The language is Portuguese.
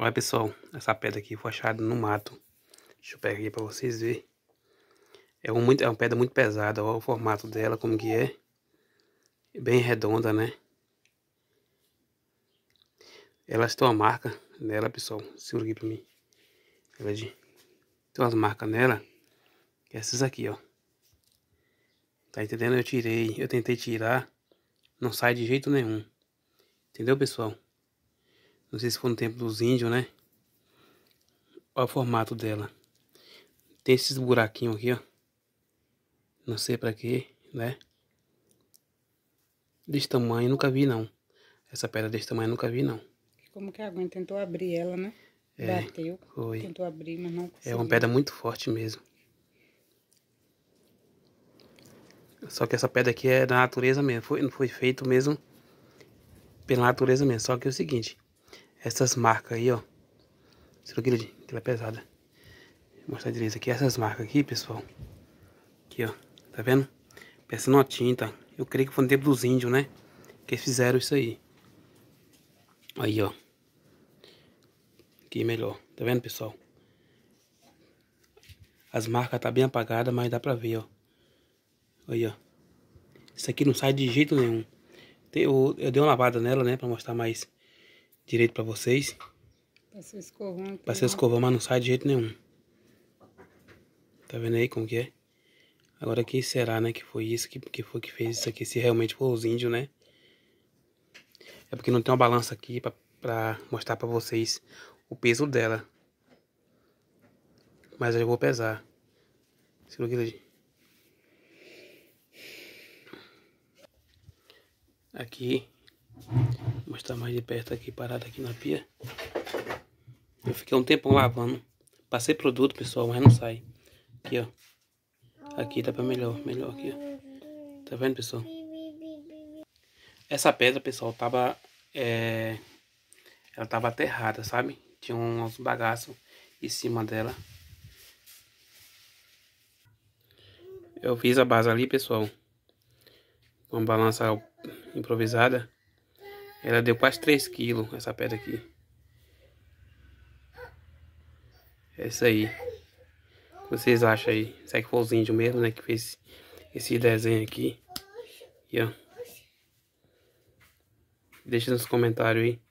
Olha pessoal, essa pedra aqui foi achada no mato. Deixa eu pegar aqui para vocês verem. É, um muito, é uma pedra muito pesada, olha o formato dela, como que é. Bem redonda, né? Elas têm uma marca nela, pessoal. Segura aqui para mim. Ela de... Tem umas marcas nela. É essas aqui, ó. Tá entendendo? Eu tirei, eu tentei tirar. Não sai de jeito nenhum. Entendeu, pessoal? Não sei se foi no tempo dos índios, né? Olha o formato dela. Tem esses buraquinhos aqui, ó. Não sei pra quê, né? Desse tamanho nunca vi, não. Essa pedra desse tamanho nunca vi, não. Como que a tentou abrir ela, né? É, Bateu. Foi. Tentou abrir, mas não conseguiu. É uma pedra muito forte mesmo. Só que essa pedra aqui é da natureza mesmo. Foi, foi feito mesmo pela natureza mesmo. Só que é o seguinte essas marcas aí, ó. Será que ela tá é pesada? Vou mostrar direito aqui. Essas marcas aqui, pessoal. Aqui, ó. Tá vendo? Peça uma tinta. Eu creio que foi no tempo dos índios, né? Que fizeram isso aí. Aí, ó. Aqui é melhor. Tá vendo, pessoal? As marcas tá bem apagadas, mas dá pra ver, ó. Aí, ó. Isso aqui não sai de jeito nenhum. Eu, eu dei uma lavada nela, né? Pra mostrar mais direito pra vocês. Passei escovão aqui. Passei né? escovão, mas não sai de jeito nenhum. Tá vendo aí como que é? Agora quem será, né, que foi isso, que, que foi que fez isso aqui, se realmente for os índios, né? É porque não tem uma balança aqui pra, pra mostrar pra vocês o peso dela. Mas eu vou pesar. Segura aqui, Aqui mostrar mais de perto aqui, parado aqui na pia. Eu fiquei um tempão lavando. Passei produto, pessoal, mas não sai. Aqui, ó. Aqui tá pra melhor, melhor aqui, ó. Tá vendo, pessoal? Essa pedra, pessoal, tava... É... Ela tava aterrada, sabe? Tinha uns bagaços em cima dela. Eu fiz a base ali, pessoal. Uma balança improvisada. Ela deu quase 3 quilos, essa pedra aqui. Essa é aí. Vocês acham aí? Será que foi os índios mesmo, né? Que fez esse desenho aqui. E, ó. Deixa nos comentários aí.